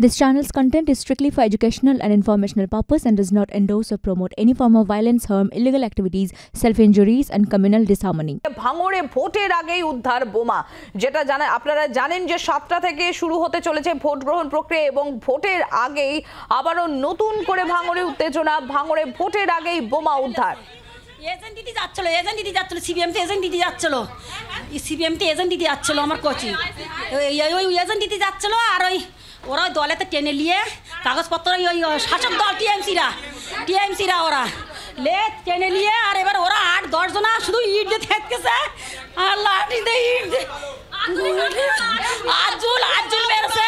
This channel's content is strictly for educational and informational purpose and does not endorse or promote any form of violence, harm, illegal activities, self-injuries and communal disharmony. ভাঙড়ে ভোটের আগেই উদ্ধার বোমা যেটা জানে আপনারা জানেন যে 7টা থেকে শুরু হতে চলেছে ভোট গ্রহণ প্রক্রিয়া এবং ভোটের আগেই আবারো নতুন করে ভাঙড়ে উত্তেজনা ভাঙড়ে ভোটের আগেই বোমা উদ্ধার এজেন্ট দিদি যাচ্ছিলো এজেন্ট দিদি যাচ্ছিলো সিবিএম তে এজেন্ট দিদি যাচ্ছিলো সিবিএম তে এজেন্ট দিদি যাচ্ছিলো আমার কোচিং ওই এজেন্ট দিদি যাচ্ছিলো আর ওই ওরা দলেতে টেনে নিয়ে কাগজপত্র ওই শাসক দল টিএমসিরা টিএমসিরা ওরা লে টেনে নিয়ে আর এবার ওরা আট দশ জনা শুধু ইট দিয়ে থেকেছে আর লাঠি দিয়ে ইট দিয়ে আজুল আজুল মেরেছে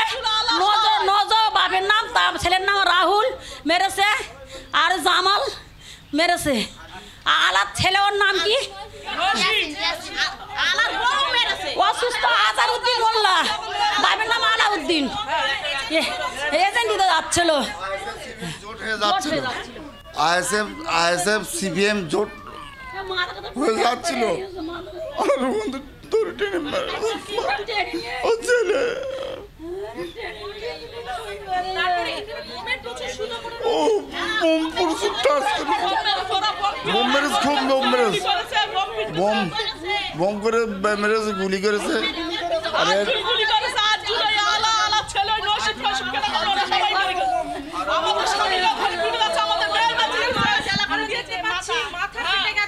নজ নজ বাপের নাম তার ছেলের নাম রাহুল মেরেছে আর জামাল মেরেছে আলাদ ছেলে ওর নাম কি অসুস্থ আজার উদ্দিন বাপের নাম আলাউদ্দিন এজেন্টই তো যাচ্ছিল জোট আইএসএফ আইএসএফ সিপিএম জোট হয়ে যাচ্ছিল বোম মেরেজ খুব বোম গুলি করেছে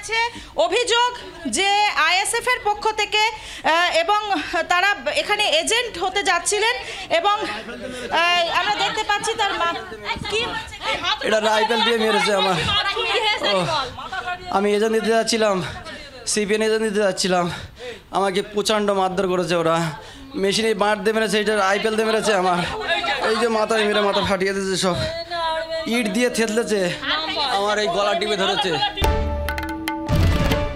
আছে অভিযোগ যে আইএসএফ এর পক্ষ থেকে এবং তারা এখানে এজেন্ট হতে যাচ্ছিলেন এবং আমরা দেখতে পাচ্ছি তার মা কি এটা রাইফেল দিয়ে মেরেছে আমার আমি এজেন্ট দিতে যাচ্ছিলাম সিপিএন এজেন্ট দিতে যাচ্ছিলাম আমাকে প্রচণ্ড মারধর করেছে ওরা মেশিনে বাঁট দিয়ে মেরেছে এটা রাইফেল দিয়ে মেরেছে আমার এই যে মাথায় মেরে মাথা ফাটিয়ে দিয়েছে সব ইট দিয়ে থেতলেছে আমার এই গলা টিপে ধরেছে